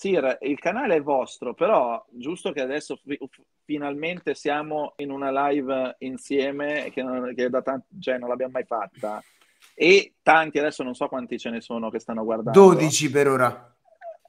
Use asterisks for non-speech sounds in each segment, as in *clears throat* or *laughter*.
Sir, il canale è vostro, però giusto che adesso fi- finalmente siamo in una live insieme che, non, che da tanti, cioè, non l'abbiamo mai fatta e tanti, adesso non so quanti ce ne sono che stanno guardando. 12 per ora.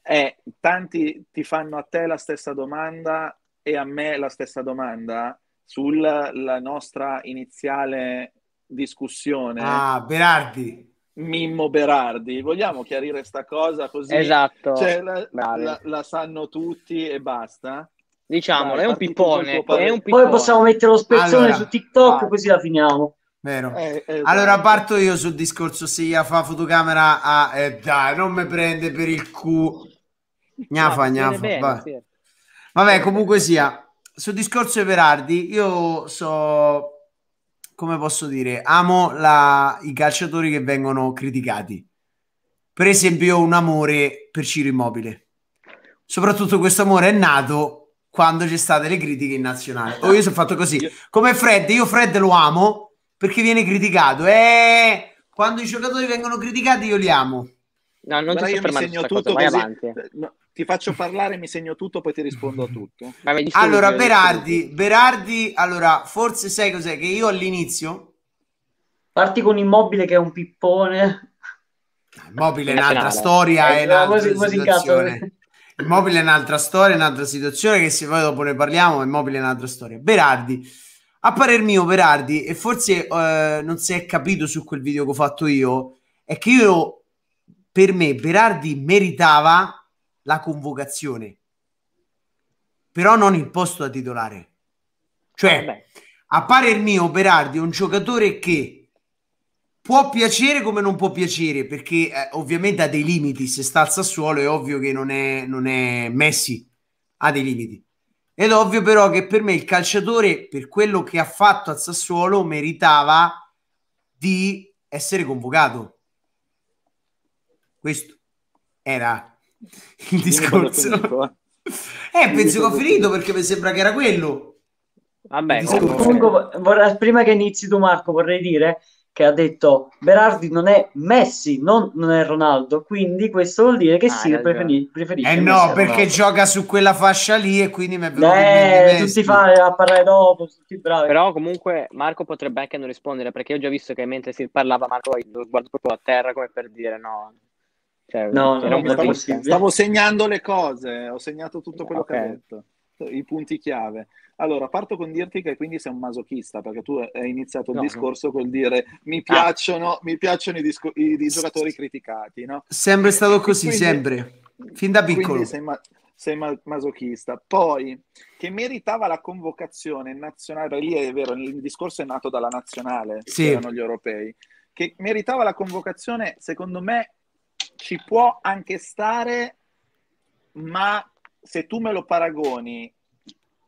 Eh, tanti ti fanno a te la stessa domanda e a me la stessa domanda sulla nostra iniziale discussione. Ah, Berardi. Mimmo Berardi. Vogliamo chiarire sta cosa così esatto. Cioè, la, la, la, sanno tutti e basta? Diciamolo, Dai, è, un pippone, è, un pippone, Poi possiamo mettere lo spezzone allora, su TikTok vai. così la finiamo. Vero. Eh, eh, allora parto io sul discorso se gli fa fotocamera a... Eh, dai, non mi prende per il cu... Gnafa, no, gnafa. Bene, vabbè. Sì. vabbè, comunque sia. Sul discorso di Berardi, io so come posso dire, amo la, i calciatori che vengono criticati. Per esempio, ho un amore per Ciro Immobile. Soprattutto questo amore è nato quando c'è state le critiche in nazionale. O oh, io sono fatto così. Come Fred, io Fred lo amo perché viene criticato. E eh, quando i giocatori vengono criticati io li amo. No, non Però ti io mi segno tutto vai avanti. Eh, no, ti faccio parlare, mi segno tutto, poi ti rispondo a tutto. *laughs* Vabbè, allora, Berardi, Berardi, allora, forse sai cos'è? Che io all'inizio... Parti con Immobile che è un pippone. Ah, Immobile è un'altra storia, è, è eh, un'altra situazione. Immobile è un'altra storia, è un'altra situazione che se poi dopo ne parliamo, Immobile è un'altra storia. Berardi... A parer mio, Berardi, e forse eh, non si è capito su quel video che ho fatto io, è che io per me Berardi meritava la convocazione, però non il posto da titolare. Cioè, eh a parer mio, Berardi è un giocatore che può piacere come non può piacere, perché eh, ovviamente ha dei limiti. Se sta al Sassuolo è ovvio che non è, non è Messi, ha dei limiti. Ed ovvio però che per me il calciatore, per quello che ha fatto al Sassuolo, meritava di essere convocato questo era il discorso. Eh. *laughs* eh, penso che ho finito perché mi sembra che era quello. Vabbè, comunque, vorrei, prima che inizi tu Marco vorrei dire che ha detto Berardi non è Messi, non, non è Ronaldo, quindi questo vuol dire che ah, sì, preferi- preferisce. Eh no, perché gioca su quella fascia lì e quindi mi è venuto eh, tutti fare a parlare dopo, tutti bravi. Però comunque Marco potrebbe anche non rispondere perché ho già visto che mentre si parlava Marco lo guardo proprio a terra come per dire no, cioè, no, non non stavo, stavo, segnando le cose, ho segnato tutto quello okay. che hai detto, i punti chiave. Allora, parto con dirti che quindi sei un masochista, perché tu hai iniziato il no, discorso no. col dire mi piacciono, ah. mi piacciono i, disco- i, i, giocatori criticati, no? Sempre stato così, quindi, sempre, fin da piccolo. Sei, ma- sei ma- masochista. Poi, che meritava la convocazione nazionale, lì è vero, il discorso è nato dalla nazionale, sì. erano gli europei, che meritava la convocazione, secondo me, ci può anche stare, ma se tu me lo paragoni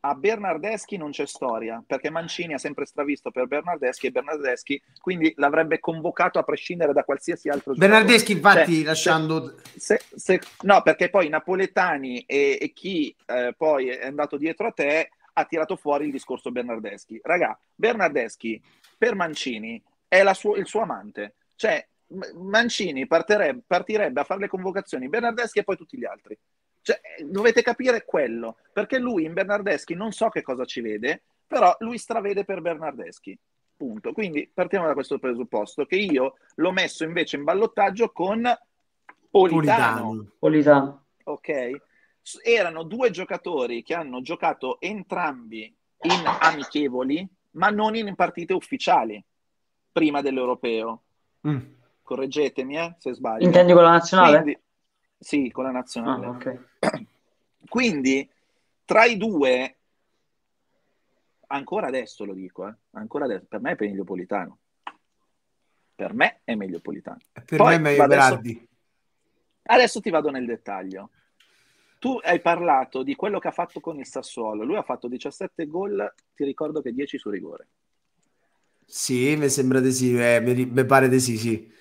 a Bernardeschi non c'è storia, perché Mancini ha sempre stravisto per Bernardeschi e Bernardeschi quindi l'avrebbe convocato a prescindere da qualsiasi altro Bernardeschi giocatore. infatti cioè, lasciando... Se, se, se, no, perché poi Napoletani e, e chi eh, poi è andato dietro a te ha tirato fuori il discorso Bernardeschi. Raga, Bernardeschi per Mancini è suo, il suo amante. Cioè, Mancini partirebbe, partirebbe a fare le convocazioni Bernardeschi e poi tutti gli altri. Cioè, dovete capire quello, perché lui in Bernardeschi non so che cosa ci vede, però lui stravede per Bernardeschi. Punto. Quindi partiamo da questo presupposto che io l'ho messo invece in ballottaggio con Politano. Politano. Ok. Erano due giocatori che hanno giocato entrambi in amichevoli, ma non in partite ufficiali prima dell'europeo. Mm correggetemi eh, se sbaglio. Intendi con la nazionale? Quindi, sì, con la nazionale. Ah, okay. *clears throat* Quindi tra i due, ancora adesso lo dico, eh, ancora adesso, per me è meglio Politano. Per me è meglio Politano. Per Poi, me è meglio Berardi. Adesso, adesso ti vado nel dettaglio tu hai parlato di quello che ha fatto con il Sassuolo. Lui ha fatto 17 gol, ti ricordo che 10 su rigore. Sì, mi sembra di sì, eh, mi, mi, pare di sì, sì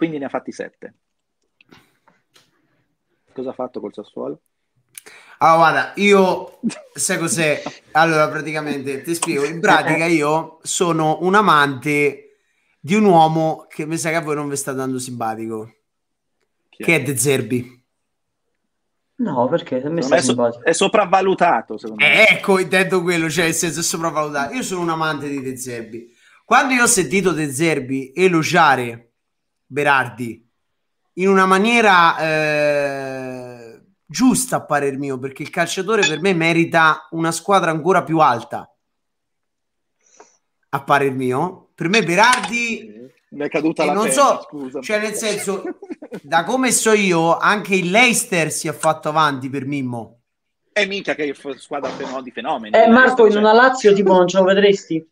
quindi ne ha fatti 7. Cosa ha fatto col Sassuolo? Ah, guarda, io sai cos'è? Allora, praticamente ti spiego. In pratica, *laughs* io sono un amante di un uomo che mi sa che a voi non vi sta dando simpatico, che è, De Zerbi. No, perché mi è, so- è sopravvalutato, secondo me. Eh, ecco, intendo quello, cioè nel senso è sopravvalutato. Io sono un amante di De Zerbi. Quando io ho sentito De Zerbi elogiare Berardi in una maniera eh, giusta a parer mio perché il calciatore per me merita una squadra ancora più alta a parer mio per me Berardi mi è caduta la non pena, so, scusa. cioè nel senso da come so io anche il Leicester si è fatto avanti per Mimmo e eh, mica che squadra di fenomeni eh, eh Marco cioè, in una Lazio tipo non ce lo vedresti?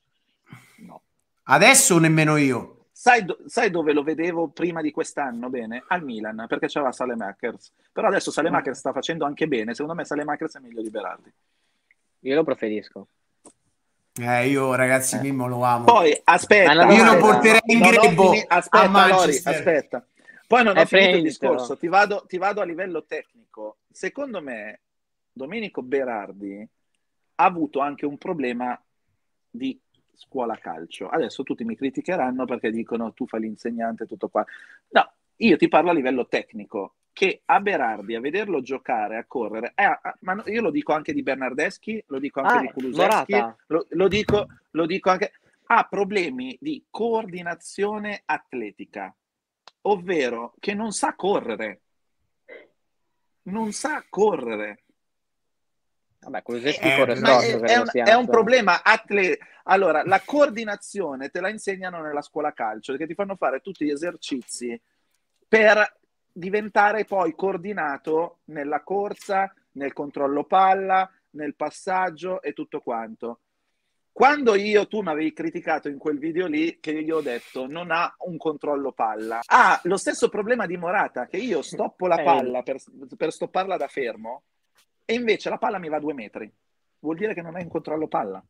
no adesso nemmeno io Sai, do- sai, dove lo vedevo prima di quest'anno bene? Al Milan, perché c'era Salemakers. Però adesso Salemakers sta facendo anche bene. Secondo me Salemakers è meglio di Berardi. Io lo preferisco. Eh, io ragazzi eh. Mimmo lo amo. Poi aspetta, allora, io lo porterei in no, grebo fini- aspetta, Lori, aspetta. Poi non ho eh, finito il discorso, ti vado, ti vado a livello tecnico. Secondo me Domenico Berardi ha avuto anche un problema di scuola calcio. Adesso tutti mi criticheranno perché dicono tu fai l'insegnante, tutto qua. No, io ti parlo a livello tecnico, che a Berardi, a vederlo giocare, a correre, eh, ah, ma io lo dico anche di Bernardeschi, lo dico anche ah, di Kuluseschi, lo, lo, dico, lo dico anche... Ha problemi di coordinazione atletica, ovvero che non sa correre. Non sa correre Vabbè, Kulusevski eh, corre è, è, un, è un problema atle... Allora, la coordinazione te la insegnano nella scuola calcio, che ti fanno fare tutti gli esercizi per diventare poi coordinato nella corsa, nel controllo palla, nel passaggio e tutto quanto. Quando io tu mi avevi criticato in quel video lì, che gli ho detto non ha un controllo palla, ha ah, lo stesso problema di Morata, che io stoppo la eh. palla per, per stopparla da fermo e invece la palla mi va a due metri. Vuol dire che non è in controllo palla.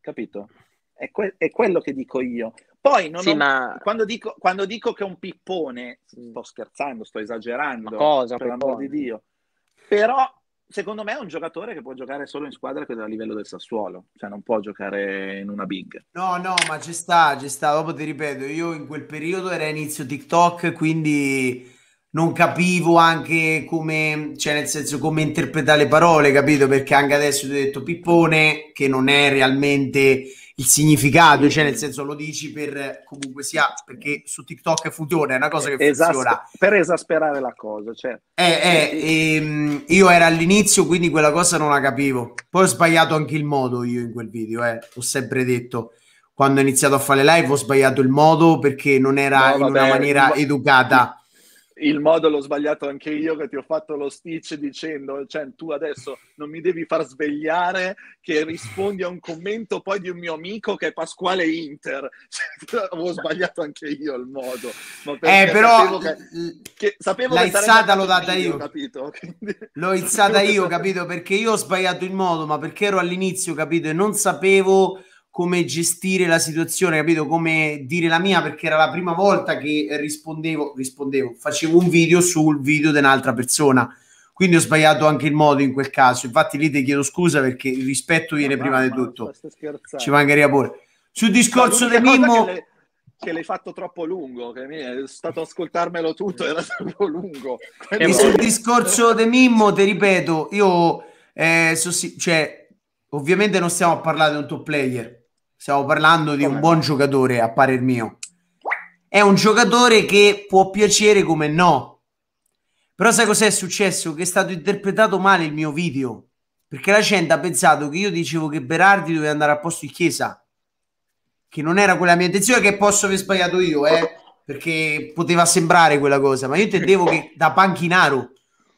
Capito? È, que- è quello che dico io. Poi sì, ho... ma... quando, dico, quando, dico, che è un pippone, sto scherzando, sto esagerando, cosa, per l'amor di Dio, però secondo me è un giocatore che può giocare solo in squadra che è a livello del Sassuolo, cioè non può giocare in una big. No, no, ma ci sta, ci sta, dopo ti ripeto, io in quel periodo era inizio TikTok, quindi non capivo anche come, cioè nel senso come interpretare le parole, capito? Perché anche adesso ti ho detto pippone, che non è realmente il significato, cioè nel senso lo dici per comunque sia, perché su TikTok funziona, è una cosa che Esas- funziona. Per esasperare la cosa, cioè. Eh, eh, ehm, io era all'inizio, quindi quella cosa non la capivo. Poi ho sbagliato anche il modo io in quel video, eh, ho sempre detto quando ho iniziato a fare live ho sbagliato il modo perché non era no, vabbè, in una maniera ma... educata il modo l'ho sbagliato anche io che ti ho fatto lo stitch dicendo cioè, tu adesso non mi devi far svegliare che rispondi a un commento poi di un mio amico che è Pasquale Inter cioè, *laughs* avevo sbagliato anche io il modo eh, però sapevo che, che, sapevo l'ho che izzata l'ho data io, io capito? *laughs* Quindi... l'ho izzata io capito perché io ho sbagliato il modo ma perché ero all'inizio capito e non sapevo come gestire la situazione, capito? Come dire la mia, perché era la prima volta che rispondevo, rispondevo, facevo un video sul video di un'altra persona. Quindi ho sbagliato anche il modo in quel caso. Infatti lì ti chiedo scusa perché il rispetto viene no, prima di tutto. Ci mancheria pure. Sul discorso del Mimmo... Che, l'hai fatto troppo lungo, che è stato ascoltarmelo tutto, era troppo lungo. E sul *laughs* discorso di Mimmo, ti ripeto, io... Eh, so, sì, cioè, ovviamente non stiamo a parlare di un top player, Stiamo parlando di un buon giocatore, a parer mio. È un giocatore che può piacere come no. Però sai cos'è successo? Che è stato interpretato male il mio video. Perché la gente ha pensato che io dicevo che Berardi doveva andare a posto in chiesa. Che non era quella mia intenzione, che posso aver sbagliato io, eh? Perché poteva sembrare quella cosa. Ma io intendevo che da panchinaro,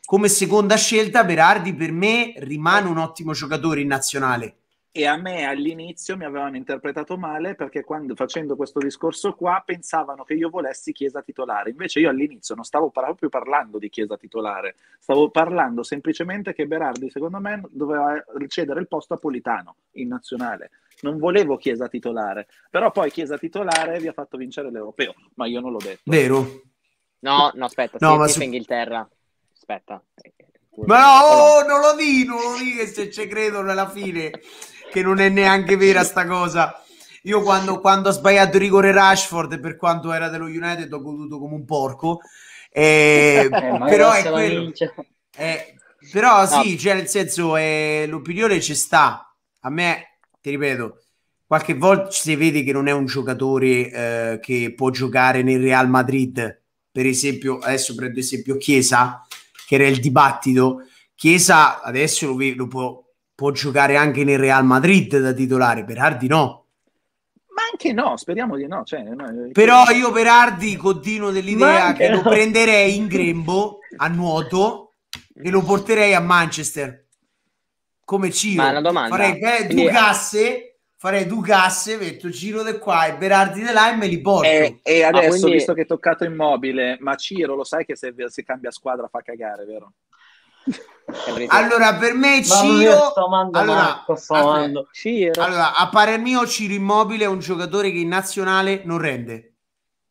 come seconda scelta, Berardi per me rimane un ottimo giocatore in nazionale e a me all'inizio mi avevano interpretato male perché quando, facendo questo discorso qua pensavano che io volessi Chiesa titolare. Invece io all'inizio non stavo proprio parlando di Chiesa titolare, stavo parlando semplicemente che Berardi secondo me doveva cedere il posto a Politano in nazionale. Non volevo Chiesa titolare, però poi Chiesa titolare vi ha fatto vincere l'Europeo, ma io non l'ho detto. Vero? No, no, aspetta, no, ma su... Inghilterra. Aspetta. Ma no, oh, non lo dico, non lo dico se ci credono alla fine che non è neanche vera sta cosa. Io quando, quando ha sbagliato il rigore Rashford, per quanto era dello United, ho goduto come un porco. Eh, *laughs* però è quello. Eh, però no. sì, cioè nel senso eh, l'opinione ci sta. A me, ti ripeto, qualche volta si vede che non è un giocatore eh, che può giocare nel Real Madrid. Per esempio, adesso prendo esempio Chiesa, che era il dibattito. Chiesa adesso lo, lo può può giocare anche nel Real Madrid da titolare, Berardi no. Ma anche no, speriamo di no. Cioè, no eh, Però io Berardi continuo dell'idea che no. lo prenderei in grembo a nuoto e lo porterei a Manchester come Ciro. Ma domanda. Farei beh, due casse, farei due casse, metto Ciro da qua e Berardi da là e me li porto. Eh, e, e ah, adesso, ah, quindi... visto che è toccato immobile, ma Ciro lo sai che se, se cambia squadra fa cagare, vero? allora per me Ciro amando, allora, Marco, Ciro allora a parer mio Ciro Immobile è un giocatore che in nazionale non rende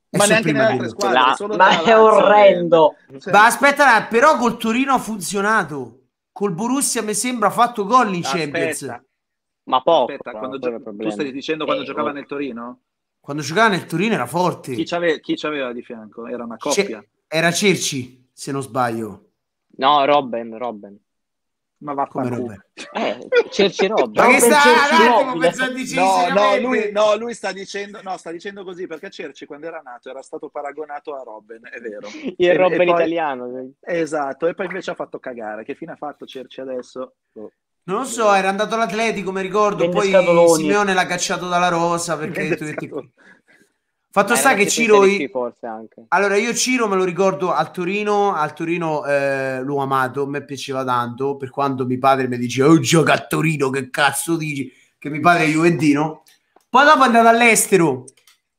è ma neanche nelle squadre, ma è orrendo cioè. ma aspetta però col Torino ha funzionato col Borussia mi sembra ha fatto gol in aspetta. Champions ma poco aspetta, quando gio- tu stai dicendo quando eh, giocava oh. nel Torino? quando giocava nel Torino era forte chi ci aveva di fianco? era una coppia C- era Cerci se non sbaglio No, Robben, Robben. Ma va eh, *laughs* come Robben? Eh, Cerci Robben. Ma che sta no, no, lui, no, lui sta dicendo, no, sta dicendo così perché Cerci quando era nato era stato paragonato a Robben, è vero. *laughs* Il e, Robben e poi, italiano. Esatto, e poi invece ha fatto cagare. Che fine ha fatto Cerci adesso? Oh. Non lo so, era andato all'Atletico, mi ricordo, Vende poi Simeone l'ha cacciato dalla rosa perché tu, ti, Fatto eh, sta che Ciro... Forse anche. Allora, io Ciro me lo ricordo al Torino, al Torino eh, l'ho amato, mi piaceva tanto, per quando mio padre mi diceva, oh gioca a Torino, che cazzo dici? Che mio padre è Juventino. Poi dopo è andato all'estero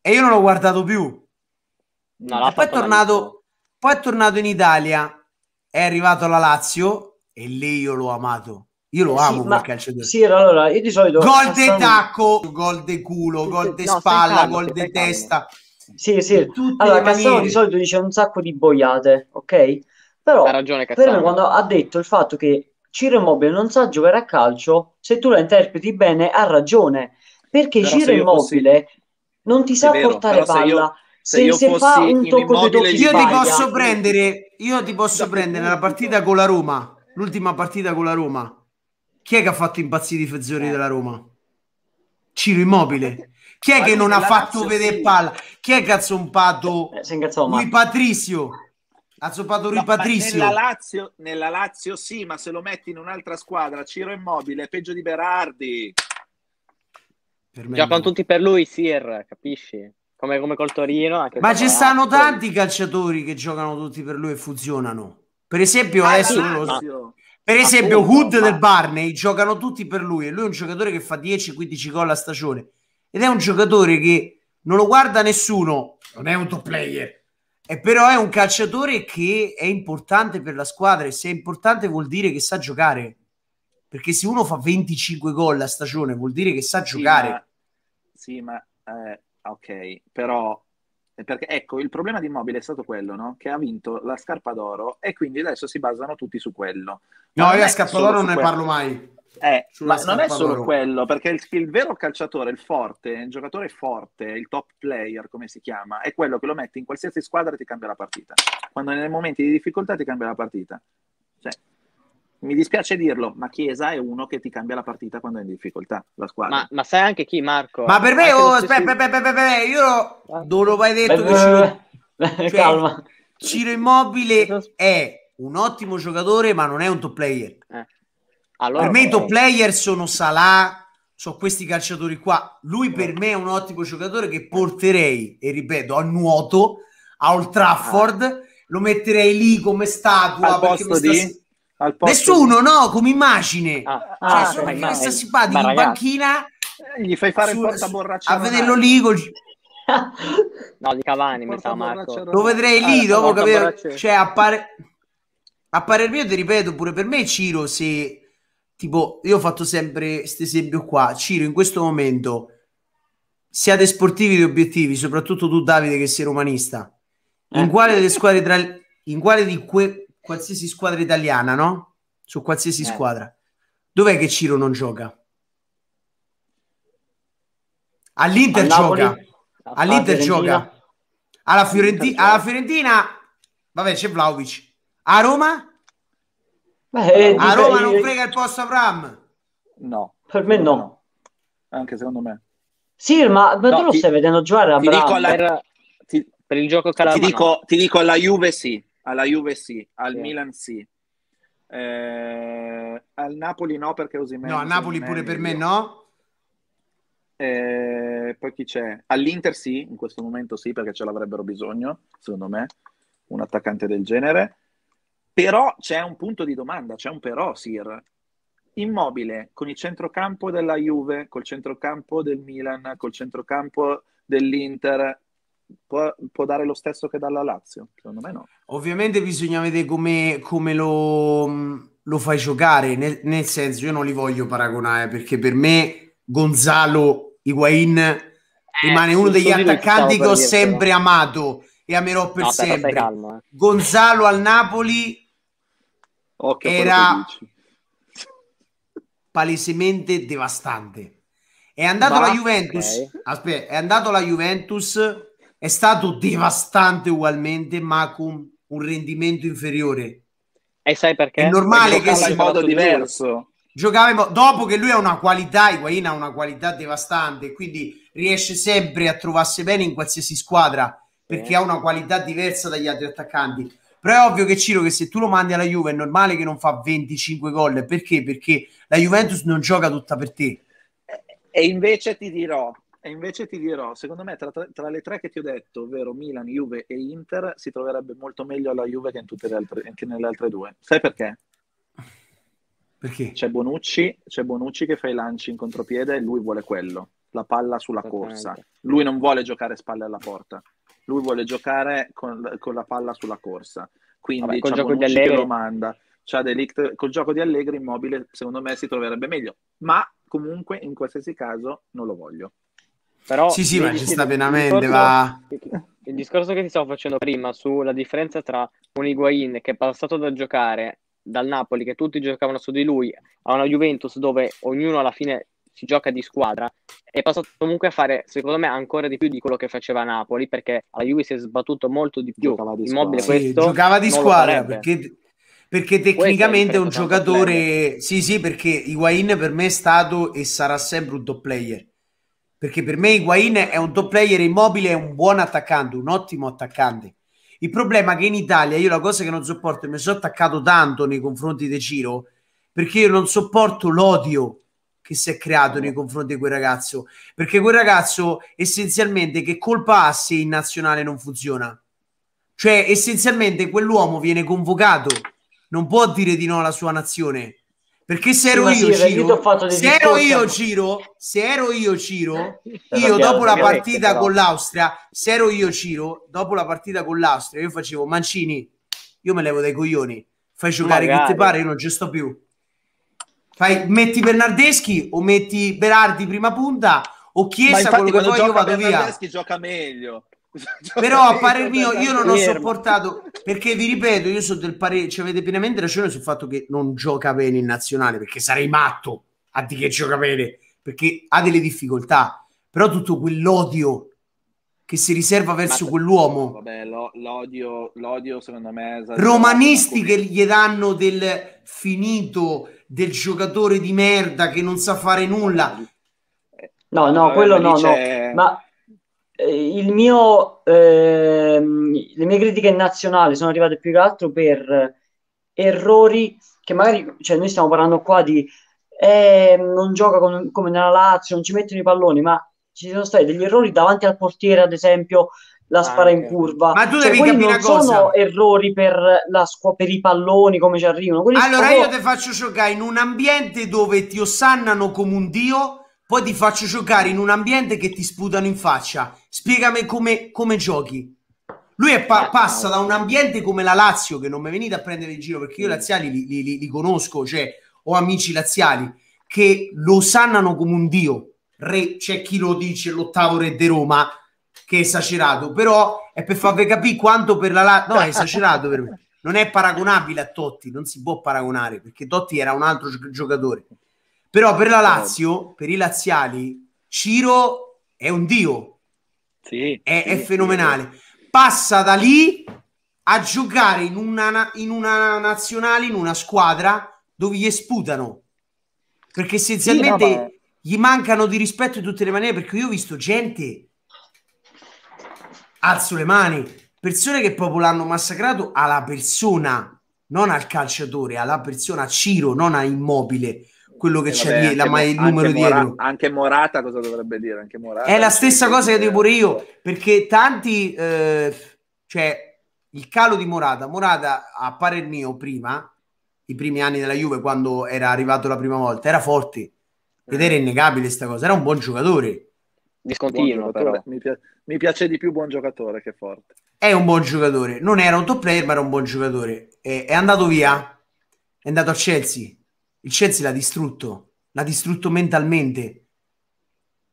e io non l'ho guardato più. No, poi, è tornato, poi è tornato in Italia, è arrivato alla Lazio e lì io l'ho amato. Io lo eh amo sì, ma, calcio Sì, allora io di solito gol de tacco, gol de culo, gol de no, spalla, gol de testa. Sì, sì. Allora, Cassano di solito dice un sacco di boiate, ok? Però ha ragione Cassano. Per me quando ha detto il fatto che Ciro Immobile non sa giocare a calcio, se tu la interpreti bene ha ragione, perché però Ciro Immobile fossi... non ti sa vero, portare palla. Se, se, se, fa un tocco di tocchi io ti posso prendere, io ti posso prendere la partita con la Roma, l'ultima partita con la Roma chi è che ha fatto impazzire i difensori eh. della Roma? Ciro Immobile. Chi è Ma che non ha fatto vedere sì. palla? Chi è che ha zombato eh, Rui Patrizio? Ha zoppato Rui no, Patrizio. Nella Lazio, nella Lazio sì, ma se lo metti in un'altra squadra, Ciro Immobile peggio di Berardi. Per Già no. tutti per lui, Sir, capisci? Come, come col Torino. ma ci stanno tanti calciatori che giocano tutti per lui e funzionano. Per esempio, ah, adesso... Lo... Per esempio, Hood ma... del Barney giocano tutti per lui e lui è un giocatore che fa 10-15 gol a stagione ed è un giocatore che non lo guarda nessuno, non è un top player, e però è un calciatore che è importante per la squadra e se è importante vuol dire che sa giocare. Perché se uno fa 25 gol a stagione vuol dire che sa sì, giocare. Ma... Sì, ma eh, ok, però perché ecco, il problema di Immobile è stato quello, no? Che ha vinto la scarpa d'oro e quindi adesso si basano tutti su quello. no, io la scarpa d'oro non ne parlo mai. Eh, ma non è solo d'oro. quello, perché il, il, vero calciatore, il forte, il giocatore forte, il top player, come si chiama, è quello che lo mette in qualsiasi squadra e ti cambia la partita. Quando nei momenti di difficoltà ti cambia la partita mi dispiace dirlo, ma Chiesa è uno che ti cambia la partita quando è in difficoltà la squadra. Ma, ma sai anche chi, Marco? Ma per me, oh, aspetta, aspetta, aspetta, io non l'ho mai detto beh, che Ciro... Eh, cioè, calma. Ciro Immobile *laughs* è un ottimo giocatore, ma non è un top player. Eh. Allora, per me i top eh. player sono Salah, sono questi calciatori qua. Lui per me è un ottimo giocatore che porterei, e ripeto, a nuoto, a Old Trafford, ah. lo metterei lì come statua. Al posto sta... di... Al posto Nessuno, di... no, come immagine. Ah, cioè, ah, sono ma, sta simpatico in ragazzi, panchina. Eh, gli fai fare su, il portaborraccia. A vederlo lì col... *laughs* no, di Cavani, mi sa Marco. Lo vedrei lì, ah, dopo capire. Cioè, appare... a parer mio, ti ripeto, pure per me Ciro, se... Tipo, io ho fatto sempre questo esempio qua. Ciro, in questo momento, siate sportivi di obiettivi, soprattutto tu Davide che sei romanista. In eh. quale delle squadre tra... In quale di que qualsiasi squadra italiana, no? Su qualsiasi eh. squadra. Dov'è che Ciro non gioca? All'Inter gioca. Napoli, All'Inter gioca. Alla, Fiorenti- alla Fiorentina, vabbè, c'è Vlaovic. A Roma? Beh, a eh, Roma non frega il posto a Pram? No. Per me no. Anche secondo me. Sì, ma, ma no, tu lo ti, stai vedendo giocare a Bram. Alla, per, ti, per, il gioco Calabria. Ti dico, ti dico alla Juve sì alla Juve sì, al sì. Milan sì. Eh, al Napoli no perché usi meno. No, a Napoli pure per me no. Eh, poi chi c'è? All'Inter sì, in questo momento sì perché ce l'avrebbero bisogno, secondo me, un attaccante del genere. Però c'è un punto di domanda, c'è un però, Sir. Immobile con il centrocampo della Juve, col centrocampo del Milan, col centrocampo dell'Inter Può, può, dare lo stesso che dalla Lazio? Secondo me no. Ovviamente bisogna vedere come, come lo, lo, fai giocare, nel, nel, senso io non li voglio paragonare perché per me Gonzalo Higuain eh, rimane uno degli attaccanti che ho sempre no. amato e amerò per no, sempre. Però calma, eh. Gonzalo al Napoli Occhio era palesemente devastante. È andato Ma, alla Juventus, okay. aspetta, è andato la Juventus è stato devastante ugualmente, ma con un rendimento inferiore. E sai perché? È normale perché che sia in modo diverso. Giocava in mo- dopo che lui ha una qualità, Higuain ha una qualità devastante, quindi riesce sempre a trovarsi bene in qualsiasi squadra perché eh. ha una qualità diversa dagli altri attaccanti. Però è ovvio che Ciro che se tu lo mandi alla Juve è normale che non fa 25 gol, perché? Perché la Juventus non gioca tutta per te. E invece ti dirò, e invece ti dirò, secondo me tra, tra, le tre che ti ho detto, ovvero Milan, Juve e Inter, si troverebbe molto meglio alla Juve che, in tutte le altre, che nelle altre due. Sai perché? Perché? C'è Bonucci, c'è Bonucci che fa i lanci in contropiede e lui vuole quello, la palla sulla corsa. Lui non vuole giocare spalle alla porta, lui vuole giocare con, con la palla sulla corsa. Quindi Vabbè, col gioco Bonucci di Allegri... lo manda. C'ha Delict, col gioco di Allegri immobile secondo me si troverebbe meglio, ma comunque in qualsiasi caso non lo voglio. Però sì, sì, ma ci sta pienamente, va. Il discorso che ti stavo facendo prima sulla differenza tra un Higuain che è passato da giocare dal Napoli, che tutti giocavano su di lui, a una Juventus dove ognuno alla fine si gioca di squadra, è passato comunque a fare, secondo me, ancora di più di quello che faceva Napoli, perché alla Juve si è sbattuto molto di più. Giocava di Immobile squadra. questo sì, giocava di squadra, perché perché tecnicamente è un giocatore. Sì, sì, perché Higuain per me è stato e sarà sempre un top player perché per me Higuain è un top player immobile, è un buon attaccante, un ottimo attaccante. Il problema è che in Italia io la cosa che non sopporto, è mi sono attaccato tanto nei confronti di Ciro, perché io non sopporto l'odio che si è creato nei confronti di quel ragazzo, perché quel ragazzo essenzialmente che colpa ha se in nazionale non funziona? Cioè essenzialmente quell'uomo viene convocato, non può dire di no alla sua nazione perché se ero sì, io, sì, Ciro, se ero io, Ciro, se eh, ero io, Ciro, io dopo la partita con l'Austria, se ero io, Ciro, dopo la partita con l'Austria, io facevo Mancini, io me levo dai coglioni, fai giocare Magari. chi ti pare, io non ci sto più. Fai, metti Bernardeschi o metti Berardi prima punta o Chiesa quello che poi io vado via. Bernardeschi gioca meglio. Esatto. Però a parer mio io non ho sopportato perché vi ripeto, io sono del parere, cioè avete pienamente ragione sul fatto che non gioca bene in nazionale perché sarei matto a di che gioca bene perché ha delle difficoltà, però tutto quell'odio che si riserva verso Ma, quell'uomo. Vabbè, lo, l'odio, l'odio secondo me... Romanisti che gli danno del finito, del giocatore di merda che non sa fare nulla. Eh, no, no, quello no, no. Ma eh, mio, eh, le mie critiche nazionali sono arrivate più che altro per errori che magari, cioè noi stiamo parlando qua di eh, non gioca con, come nella Lazio, non ci mettono i palloni, ma ci sono stati degli errori davanti al portiere, ad esempio la ah, spara ah, in curva. Ma tu cioè, devi capire non cosa. sono errori per, la per i palloni come ci arrivano. Quelli allora scu- io ti faccio giocare in un ambiente dove ti osannano come un dio poi ti faccio giocare in un ambiente che ti sputano in faccia. Spiegami come, come giochi. Lui pa- passa da un ambiente come la Lazio, che non mi venite a prendere in giro perché io mm. laziali li, li, li conosco, cioè ho amici laziali che lo osannano come un dio. Re, c'è chi lo dice l'ottavo re di Roma, che è esagerato, però è per farvi capire quanto per la Lazio... No, è esagerato per me. Non è paragonabile a Totti, non si può paragonare perché Totti era un altro gi- giocatore. Però per la Lazio, per i laziali, Ciro è un dio. Sì, è, sì, è fenomenale. Sì. Passa da lì a giocare in una, in una nazionale, in una squadra dove gli sputano. Perché essenzialmente sì, no, ma... gli mancano di rispetto in tutte le maniere, perché io ho visto gente, alzo le mani, persone che proprio l'hanno massacrato alla persona, non al calciatore, alla persona a Ciro, non a Immobile quello che eh, c'è vabbè, dietro, ma il numero anche Mora- Anche Morata cosa dovrebbe dire? Anche Morata, è la stessa cosa che dico pure io, perché tanti, eh, cioè il calo di Morata, Morata a parer mio prima, i primi anni della Juve quando era arrivato la prima volta, era forte ed era eh. innegabile questa cosa, era un buon giocatore. Discontinuo buon giocatore. Mi, piace, mi piace di più buon giocatore che forte. È un buon giocatore, non era un top player ma era un buon giocatore. È, è andato via, è andato a Chelsea il Chelsea l'ha distrutto, l'ha distrutto mentalmente.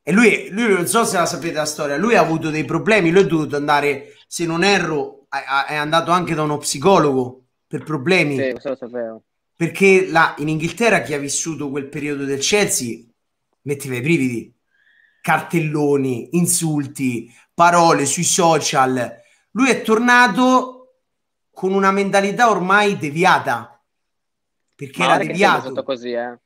E lui, lui, non so se la sapete la storia, lui ha avuto dei problemi, lui è dovuto andare, se non erro, è andato anche da uno psicologo per problemi. Sì, lo sapevo. Perché là, in Inghilterra chi ha vissuto quel periodo del Chelsea metteva i brividi, cartelloni, insulti, parole sui social. Lui è tornato con una mentalità ormai deviata perché Ma era deviato. Così, eh.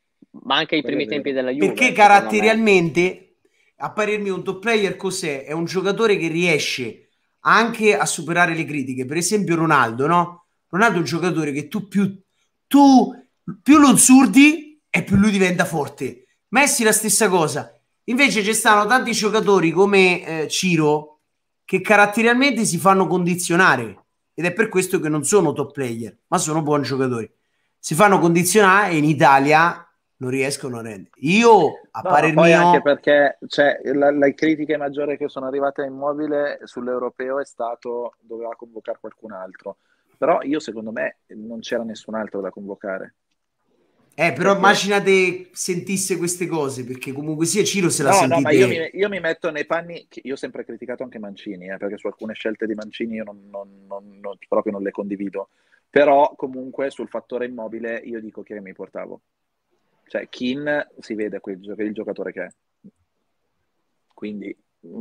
Ma anche i primi tempi della Juve. Perché caratterialmente, a parermi un top player cos'è? È un giocatore che riesce anche a superare le critiche. Per esempio Ronaldo, no? Ronaldo è un giocatore che tu più, tu, più lo insurdi e più lui diventa forte. Messi la stessa cosa. Invece ci stanno tanti giocatori come eh, Ciro che caratterialmente si fanno condizionare ed è per questo che non sono top player, ma sono buoni giocatori si fanno condizionare e in Italia non riescono a rendere. Io, a no, parer poi mio... anche perché cioè, la, le critiche maggiori che sono arrivate a Immobile sull'europeo è stato doveva convocare qualcun altro. Però io, secondo me, non c'era nessun altro da convocare. Eh, però perché... immaginate sentisse queste cose, perché comunque sia Ciro se la no, sentite... No, io mi, io mi, metto nei panni... Io ho sempre criticato anche Mancini, eh, perché su alcune scelte di Mancini io non, non, non, proprio non le condivido però comunque sul fattore immobile io dico che mi portavo. Cioè, Kin si vede quel, il giocatore che è. Quindi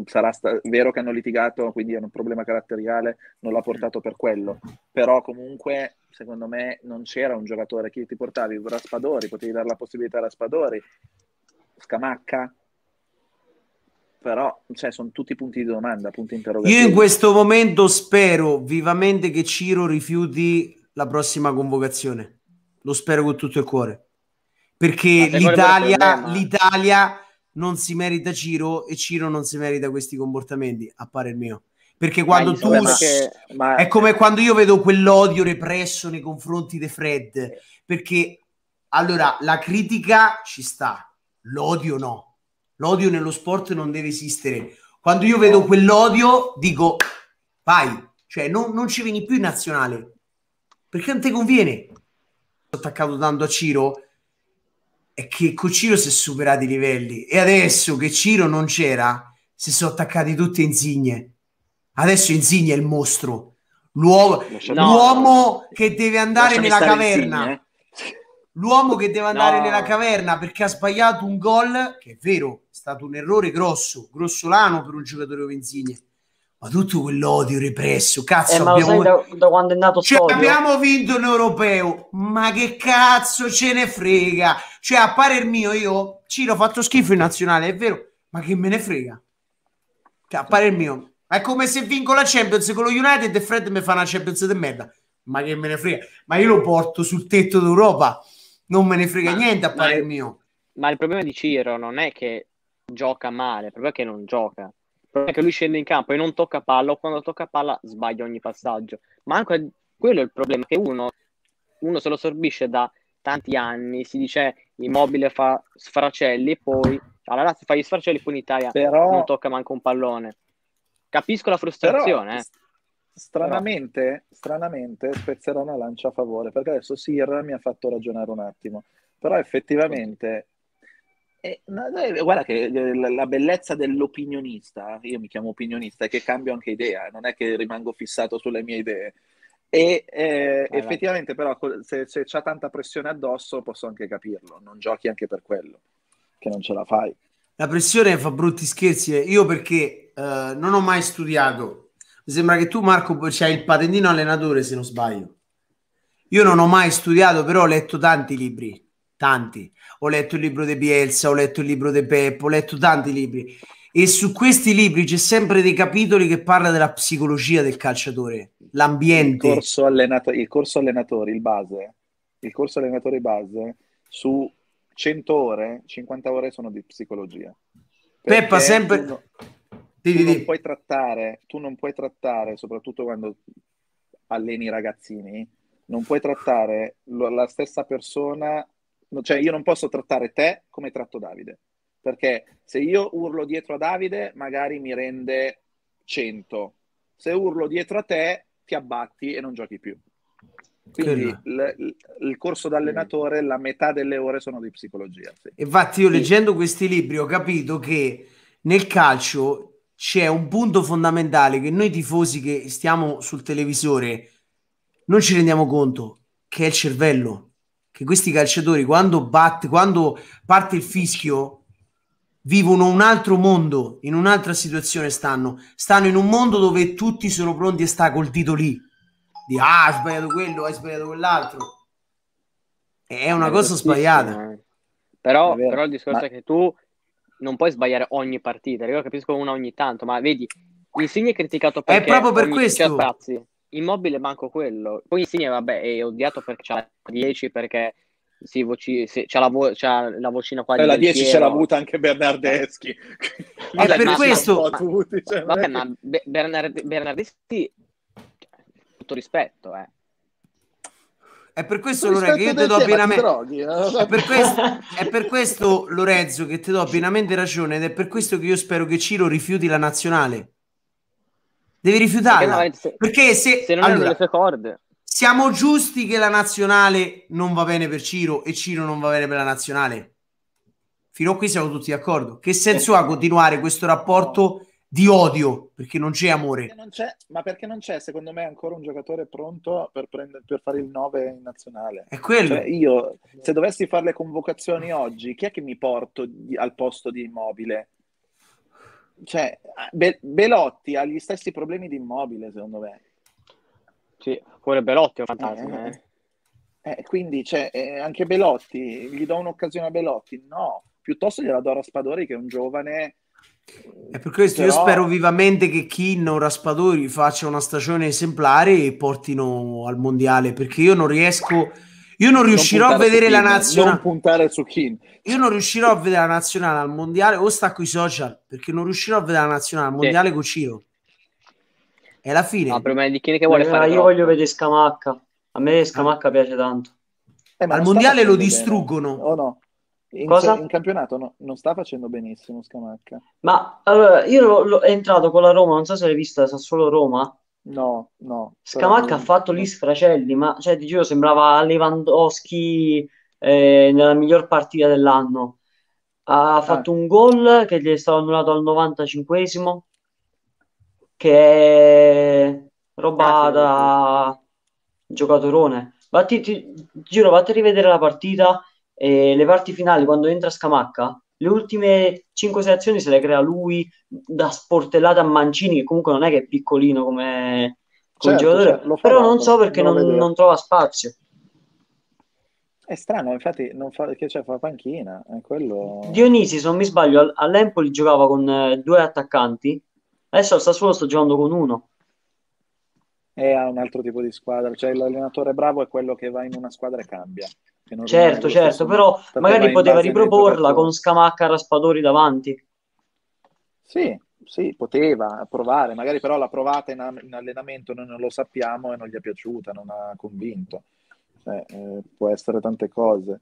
sarà sta- vero che hanno litigato, quindi è un problema caratteriale, non l'ha portato per quello. Però comunque, secondo me, non c'era un giocatore che ti portavi Raspadori, potevi dare la possibilità a Raspadori, Scamacca. Però cioè, sono tutti punti di domanda, punti interrogativi. Io in questo momento spero vivamente che Ciro rifiuti la prossima convocazione. Lo spero con tutto il cuore. Perché l'Italia, l'Italia non si merita Ciro e Ciro non si merita questi comportamenti, a parer mio. Perché quando ma tu... Perché, ma... È come quando io vedo quell'odio represso nei confronti di Fred. Perché, allora, la critica ci sta, l'odio no. L'odio nello sport non deve esistere. Quando io vedo quell'odio, dico, vai, cioè non, non ci vieni più in nazionale, perché non ti conviene. Attaccato tanto a Ciro è che con Ciro si è superati i livelli e adesso che Ciro non c'era si sono attaccati tutti Insigne. Adesso Insigne è il mostro, l'uomo, l'uomo che deve andare nella caverna. Insigne, eh. L'uomo che deve andare no. nella caverna perché ha sbagliato un gol, che è vero, è stato un errore grosso, grossolano per un giocatore come Insigne ma tutto quell'odio represso, cazzo, eh, abbiamo... da, da, quando è nato cioè, abbiamo vinto un europeo, ma che cazzo ce ne frega? Cioè, a parer mio, io, Ciro, ho fatto schifo in nazionale, è vero, ma che me ne frega? Cioè, a parer mio, è come se vinco la Champions con lo United e Fred mi fa una Champions di merda, ma che me ne frega? Ma io lo porto sul tetto d'Europa, non me ne frega ma, niente a parer ma, mio. Ma il problema di Ciro non è che gioca male, il problema è che non gioca è che lui scende in campo e non tocca palla, o quando tocca palla sbaglia ogni passaggio. Ma anche quello è il problema, che uno, uno se lo sorbisce da tanti anni, si dice immobile fa sfracelli e poi alla razza fa gli sfracelli, poi in Italia Però... non tocca manco un pallone. Capisco la frustrazione. Però... Eh. Stranamente, stranamente spezzerò una lancia a favore perché adesso Sir mi ha fatto ragionare un attimo. Però effettivamente eh, eh, guarda che eh, la bellezza dell'opinionista, io mi chiamo opinionista, è che cambio anche idea, non è che rimango fissato sulle mie idee. E eh, effettivamente però se, se c'è tanta pressione addosso posso anche capirlo, non giochi anche per quello, che non ce la fai. La pressione fa brutti scherzi, eh. io perché eh, non ho mai studiato, mi sembra che tu Marco c'hai il patentino allenatore se non sbaglio. Io non ho mai studiato, però ho letto tanti libri tanti. Ho letto il libro di Bielsa, ho letto il libro di Peppo, ho letto tanti libri. E su questi libri c'è sempre dei capitoli che parla della psicologia del calciatore, l'ambiente. Il corso, allenato- il corso allenatore, il base, il corso allenatore base, su 100 ore, 50 ore sono di psicologia. Perché Peppa sempre... Tu, no, tu non puoi trattare, tu non puoi trattare, soprattutto quando alleni i ragazzini, non puoi trattare la stessa persona cioè io non posso trattare te come tratto Davide, perché se io urlo dietro a Davide magari mi rende 100, se urlo dietro a te ti abbatti e non giochi più. Quindi l- l- il corso d'allenatore, la metà delle ore sono di psicologia. Sì. Infatti io leggendo questi libri ho capito che nel calcio c'è un punto fondamentale che noi tifosi che stiamo sul televisore non ci rendiamo conto, che è il cervello che questi calciatori quando, batte, quando parte il fischio vivono un altro mondo, in un'altra situazione stanno, stanno in un mondo dove tutti sono pronti e sta col dito lì, di ah hai sbagliato quello, hai sbagliato quell'altro, è una è cosa sbagliata. Eh. Però, però, il discorso ma... è che tu non puoi sbagliare ogni partita, io capisco una ogni tanto, ma vedi, Insigne è criticato perché è proprio per questo. Sprazzi, Immobile manco quello. Poi Insigne, vabbè, è odiato perché c'ha 10 perché sì, voci, sì, c'ha, la vo- c'ha la vocina qua. Eh, la 10 ce l'ha avuta anche Bernardeschi. Ma... Eh. *laughs* Vabbè, per ma, questo. Ma, tutti, cioè, vabbè, ma Bernard- Bernardeschi, cioè, tutto rispetto, eh. È per questo, Lorenzo, che io ti do pienamente... Eh. è, è per questo, Lorenzo, che ti do pienamente ragione ed è per questo che io spero che Ciro rifiuti la nazionale. Devi rifiutarla. Perché, no, se, perché se, se non allora, nelle sue corde. Siamo giusti che la nazionale non va bene per Ciro e Ciro non va bene per la nazionale. Fino a qui siamo tutti d'accordo. Che senso ha continuare questo rapporto di odio? Perché non c'è amore. Non c'è, ma perché non c'è, secondo me, ancora un giocatore pronto per, prendere, per fare il 9 in nazionale? È quello. Cioè, io, se dovessi fare le convocazioni oggi, chi è che mi porto al posto di immobile? cioè, Be- Belotti ha gli stessi problemi di immobile, secondo me. Sì, pure Belotti è un fantasma. Eh, eh. eh, eh quindi cioè, eh, anche Belotti, gli do un'occasione a Belotti? No, piuttosto gliela do a Raspadori che è un giovane... E per questo Però... io spero vivamente che Kin o Raspadori faccia una stagione esemplare e portino al mondiale perché io non riesco io non riuscirò non a vedere la nazionale. Non puntare su Kin. Io non riuscirò a vedere la nazionale al mondiale o sta qui social perché non riuscirò a vedere la nazionale al mondiale sì. con Ciro. È la fine. Ma prima di chi che vuole no, eh, fare. Io troppo. voglio vedere Scamacca. A me eh. Scamacca ah. piace tanto. Eh, al mondiale lo distruggono. Bene. Oh no. In, Cosa? in campionato no, non sta facendo benissimo Scamacca. Ma allora, io lo, lo, è entrato con la Roma, non so se l'hai vista, sa solo Roma No, no. Scamacca ha fatto lì sfracelli, ma cioè, ti giuro, sembrava Lewandowski eh, nella miglior partita dell'anno. Ha eh. fatto un gol che gli è stato annullato al 95esimo, che è roba ah, da giocatorone. Vatti, ti, ti, giro, vatti a rivedere la partita e le parti finali quando entra Scamacca le ultime 5-6 azioni se le crea lui da sportellata a Mancini, che comunque non è che è piccolino come, come certo, giocatore, cioè, però non so perché non, non, trova spazio. È strano, infatti, non fa, che c'è cioè, fa panchina. Quello... Dionisi, se non mi sbaglio, all'Empoli giocava con eh, due attaccanti, adesso al Sassuolo sta giocando con uno. E ha un altro tipo di squadra, cioè l'allenatore bravo è quello che va in una squadra e cambia certo, certo, però magari poteva riproporla con Scamacca Raspadori davanti. Sì, sì, poteva provare, magari però l'ha provata in, in, allenamento, noi non lo sappiamo e non gli è piaciuta, non ha convinto. Cioè, eh, può essere tante cose.